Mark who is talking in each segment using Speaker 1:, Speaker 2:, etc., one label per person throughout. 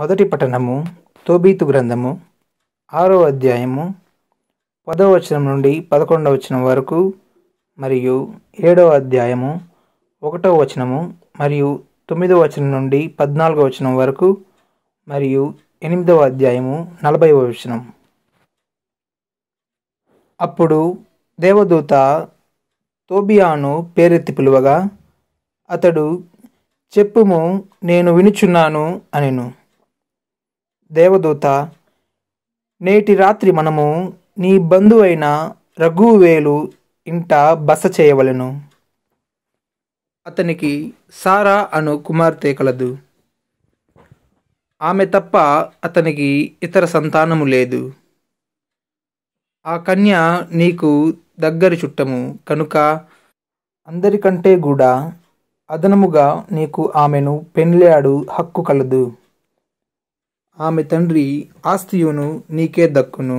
Speaker 1: మొదటి పఠనము తోబీతు గ్రంథము ఆరో అధ్యాయము పదవ వచనం నుండి పదకొండవ వచనం వరకు మరియు ఏడవ అధ్యాయము ఒకటవ వచనము మరియు తొమ్మిదవ వచనం నుండి పద్నాలుగవ వచనం వరకు మరియు ఎనిమిదవ అధ్యాయము నలభైవ వచనం అప్పుడు దేవదూత తోబియాను పేరెత్తి పిలువగా అతడు చెప్పుము నేను వినుచున్నాను అనిను దేవదూత నేటి రాత్రి మనము నీ బంధువైన రఘువేలు ఇంట బస చేయవలను అతనికి సారా అను కుమార్తె కలదు ఆమె తప్ప అతనికి ఇతర సంతానము లేదు ఆ కన్య నీకు దగ్గరి చుట్టము కనుక అందరికంటే కూడా అదనముగా నీకు ఆమెను పెండ్లాడు హక్కు కలదు ఆమె తండ్రి ఆస్తియును నీకే దక్కును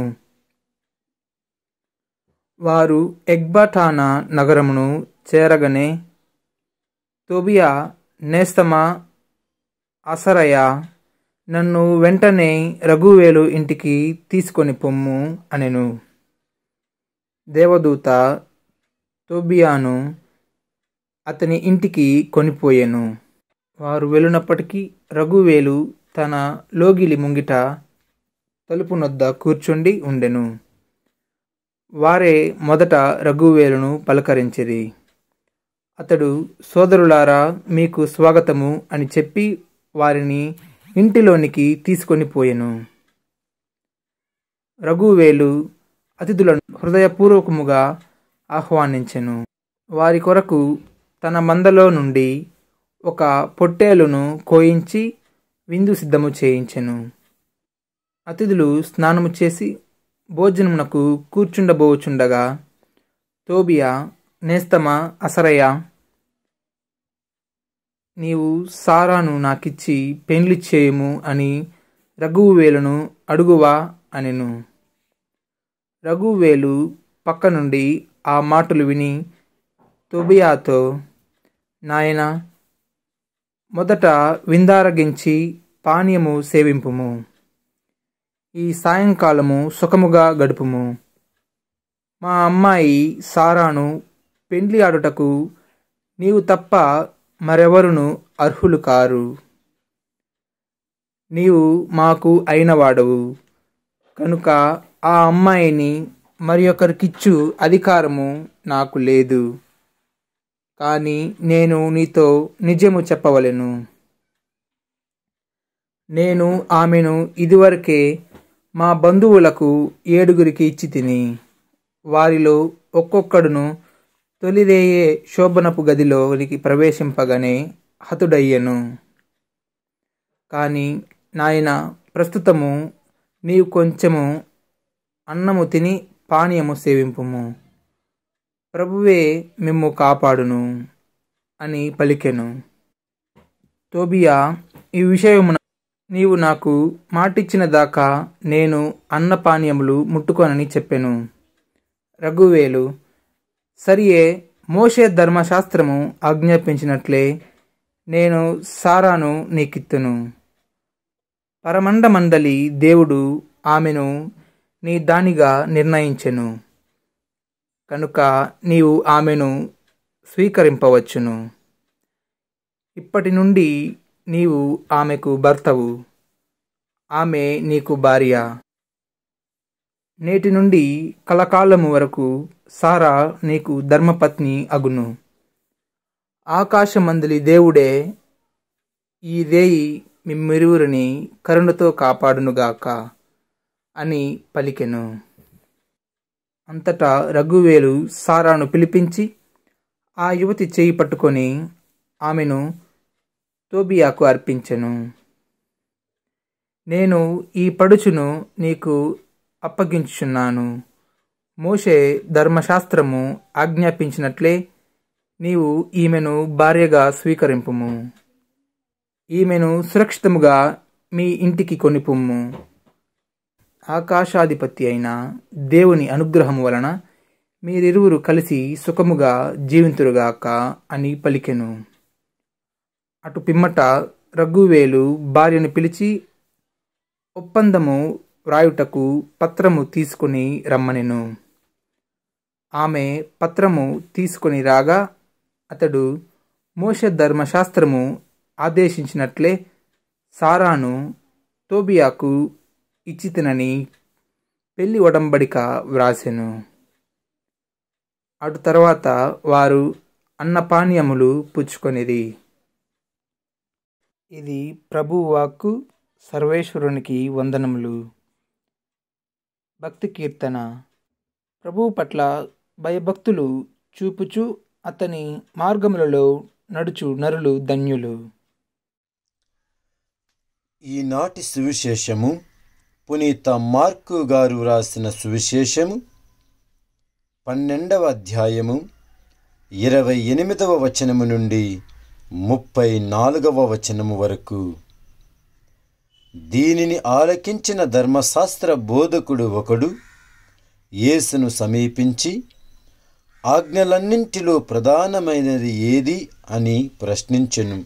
Speaker 1: వారు ఎగ్బాటానా నగరమును చేరగనే తోబియా నేస్తమా అసరయ నన్ను వెంటనే రఘువేలు ఇంటికి తీసుకొని పొమ్ము అనెను దేవదూత తోబియాను అతని ఇంటికి కొనిపోయాను వారు వెళ్ళినప్పటికీ రఘువేలు తన లోగిలి ముంగిట తలుపునొద్ద కూర్చుండి ఉండెను వారే మొదట రఘువేలును పలకరించిరి అతడు సోదరులారా మీకు స్వాగతము అని చెప్పి వారిని ఇంటిలోనికి తీసుకొని పోయెను రఘువేలు అతిథులను హృదయపూర్వకముగా ఆహ్వానించెను వారి కొరకు తన మందలో నుండి ఒక పొట్టేలును కోయించి విందు సిద్ధము చేయించెను అతిథులు స్నానము చేసి భోజనమునకు కూర్చుండబోచుండగా తోబియా నేస్తమ అసరయ్య నీవు సారాను నాకిచ్చి పెండ్లి చేయము అని రఘువేలును అడుగువా అనెను రఘువేలు పక్క నుండి ఆ మాటలు విని తోబియాతో నాయన మొదట విందారగించి పానీయము సేవింపుము ఈ సాయంకాలము సుఖముగా గడుపుము మా అమ్మాయి సారాను పెండ్లి ఆడుటకు నీవు తప్ప మరెవరును అర్హులు కారు నీవు మాకు అయినవాడవు కనుక ఆ అమ్మాయిని మరి ఒకరికిచ్చు అధికారము నాకు లేదు కానీ నేను నీతో నిజము చెప్పవలెను నేను ఆమెను ఇదివరకే మా బంధువులకు ఏడుగురికి ఇచ్చి తిని వారిలో ఒక్కొక్కడును తొలిరేయే శోభనపు గదిలోనికి ప్రవేశింపగానే హతుడయ్యను కానీ నాయన ప్రస్తుతము నీవు కొంచెము అన్నము తిని పానీయము సేవింపుము ప్రభువే మిమ్ము కాపాడును అని పలికెను తోబియా ఈ విషయమున నీవు నాకు మాటిచ్చిన దాకా నేను అన్నపానీయములు ముట్టుకోనని చెప్పాను రఘువేలు సరియే మోషే ధర్మశాస్త్రము ఆజ్ఞాపించినట్లే నేను సారాను నీకిత్తును పరమండమండలి దేవుడు ఆమెను నీ దానిగా నిర్ణయించెను కనుక నీవు ఆమెను స్వీకరింపవచ్చును ఇప్పటి నుండి నీవు ఆమెకు భర్తవు ఆమె నీకు భార్య నేటి నుండి కలకాలము వరకు సారా నీకు ధర్మపత్ని అగును ఆకాశమందలి దేవుడే ఈ రేయి మిమ్మిరువురిని కరుణతో కాపాడునుగాక అని పలికెను అంతటా రఘువేలు సారాను పిలిపించి ఆ యువతి చేయి పట్టుకొని ఆమెను తోబియాకు అర్పించెను నేను ఈ పడుచును నీకు అప్పగించుచున్నాను మోషే ధర్మశాస్త్రము ఆజ్ఞాపించినట్లే నీవు ఈమెను భార్యగా స్వీకరింపుము ఈమెను సురక్షితముగా మీ ఇంటికి కొనిపుమ్ము ఆకాశాధిపతి అయిన దేవుని అనుగ్రహము వలన మీరిరువురు కలిసి సుఖముగా జీవింతురుగాక అని పలికెను అటు పిమ్మట రఘువేలు భార్యను పిలిచి ఒప్పందము వ్రాయుటకు పత్రము తీసుకుని రమ్మనెను ఆమె పత్రము తీసుకొని రాగా అతడు మోష ధర్మశాస్త్రము ఆదేశించినట్లే సారాను తోబియాకు ఇచ్చితినని పెళ్లి ఒడంబడిక వ్రాసెను అటు తర్వాత వారు అన్నపానీయములు పుచ్చుకొనిది ఇది ప్రభువాక్కు వాక్కు సర్వేశ్వరునికి వందనములు భక్తి కీర్తన ప్రభువు పట్ల భయభక్తులు చూపుచు అతని మార్గములలో నడుచు నరులు ధన్యులు
Speaker 2: ఈనాటి సువిశేషము పునీత మార్కు గారు రాసిన సువిశేషము పన్నెండవ అధ్యాయము ఇరవై ఎనిమిదవ వచనము నుండి ముప్పై నాలుగవ వచనము వరకు దీనిని ఆలకించిన ధర్మశాస్త్ర బోధకుడు ఒకడు యేసును సమీపించి ఆజ్ఞలన్నింటిలో ప్రధానమైనది ఏది అని ప్రశ్నించెను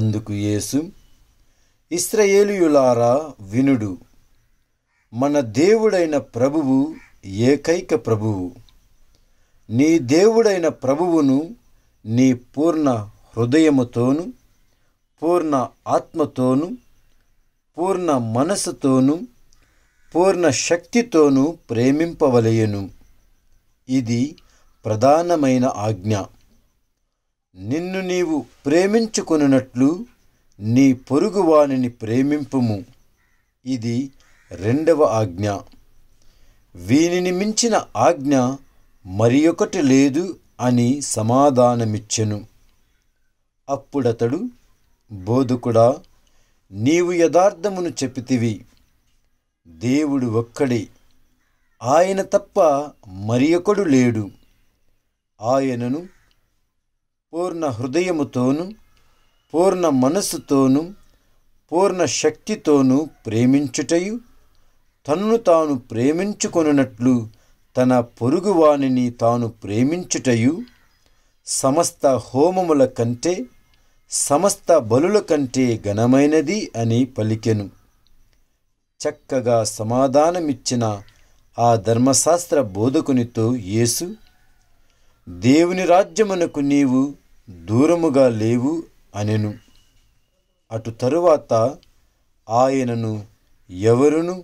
Speaker 2: అందుకు యేసు ఇస్రయేలియులారా వినుడు మన దేవుడైన ప్రభువు ఏకైక ప్రభువు నీ దేవుడైన ప్రభువును నీ పూర్ణ హృదయముతోను పూర్ణ ఆత్మతోను పూర్ణ మనసుతోను పూర్ణ శక్తితోనూ ప్రేమింపవలయను ఇది ప్రధానమైన ఆజ్ఞ నిన్ను నీవు ప్రేమించుకున్నట్లు నీ పొరుగువానిని ప్రేమింపుము ఇది రెండవ ఆజ్ఞ వీనిని మించిన ఆజ్ఞ మరి ఒకటి లేదు అని సమాధానమిచ్చెను అప్పుడతడు బోధకుడా నీవు యథార్థమును చెప్పితివి దేవుడు ఒక్కడే ఆయన తప్ప మరి ఒకడు లేడు ఆయనను పూర్ణ హృదయముతోను పూర్ణ మనస్సుతోను పూర్ణ శక్తితోనూ ప్రేమించుటయు తనను తాను ప్రేమించుకొనున్నట్లు తన పొరుగువానిని తాను ప్రేమించుటయు సమస్త హోమముల కంటే సమస్త బలుల కంటే ఘనమైనది అని పలికెను చక్కగా సమాధానమిచ్చిన ఆ ధర్మశాస్త్ర బోధకునితో యేసు దేవుని రాజ్యమునకు నీవు దూరముగా లేవు అనెను అటు తరువాత ఆయనను ఎవరును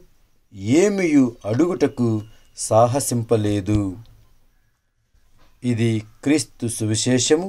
Speaker 2: ఏమియు అడుగుటకు సాహసింపలేదు ఇది క్రీస్తు సువిశేషము